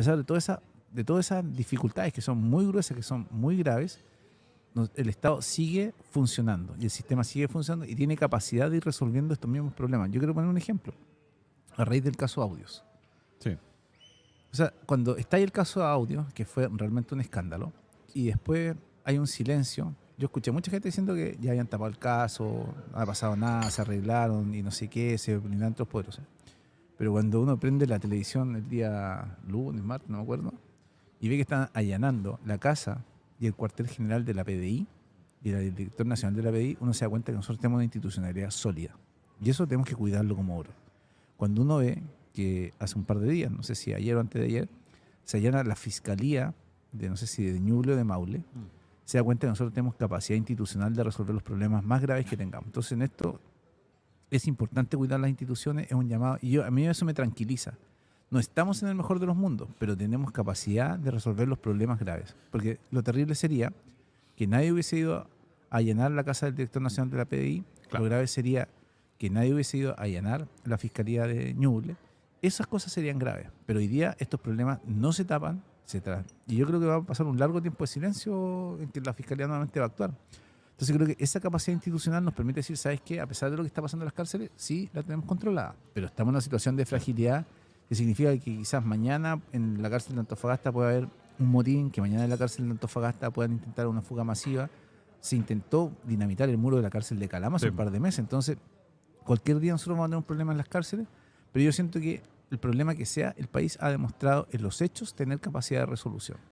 pesar de, toda esa, de todas esas dificultades que son muy gruesas, que son muy graves, el Estado sigue funcionando y el sistema sigue funcionando y tiene capacidad de ir resolviendo estos mismos problemas. Yo quiero poner un ejemplo, a raíz del caso Audios. Sí. O sea, cuando está ahí el caso Audios, que fue realmente un escándalo, y después hay un silencio, yo escuché mucha gente diciendo que ya habían tapado el caso, no ha pasado nada, se arreglaron y no sé qué, se blindan otros poderosos. Pero cuando uno prende la televisión el día lunes, martes, no me acuerdo, y ve que están allanando la casa y el cuartel general de la PDI y el director nacional de la PDI, uno se da cuenta que nosotros tenemos una institucionalidad sólida. Y eso tenemos que cuidarlo como oro. Cuando uno ve que hace un par de días, no sé si ayer o antes de ayer, se allana la fiscalía de no sé si de Ñuble o de Maule, mm. se da cuenta que nosotros tenemos capacidad institucional de resolver los problemas más graves que tengamos. Entonces, en esto es importante cuidar las instituciones, es un llamado. Y yo, a mí eso me tranquiliza. No estamos en el mejor de los mundos, pero tenemos capacidad de resolver los problemas graves. Porque lo terrible sería que nadie hubiese ido a llenar la casa del director nacional de la PDI. Lo grave sería que nadie hubiese ido a llenar la fiscalía de Ñuble. Esas cosas serían graves. Pero hoy día estos problemas no se tapan, se traen. Y yo creo que va a pasar un largo tiempo de silencio en que la fiscalía nuevamente va a actuar. Entonces creo que esa capacidad institucional nos permite decir, ¿sabes qué? A pesar de lo que está pasando en las cárceles, sí, la tenemos controlada, pero estamos en una situación de fragilidad que significa que quizás mañana en la cárcel de Antofagasta pueda haber un motín, que mañana en la cárcel de Antofagasta puedan intentar una fuga masiva. Se intentó dinamitar el muro de la cárcel de Calama hace un par de meses, entonces cualquier día nosotros vamos a tener un problema en las cárceles, pero yo siento que el problema que sea, el país ha demostrado en los hechos tener capacidad de resolución.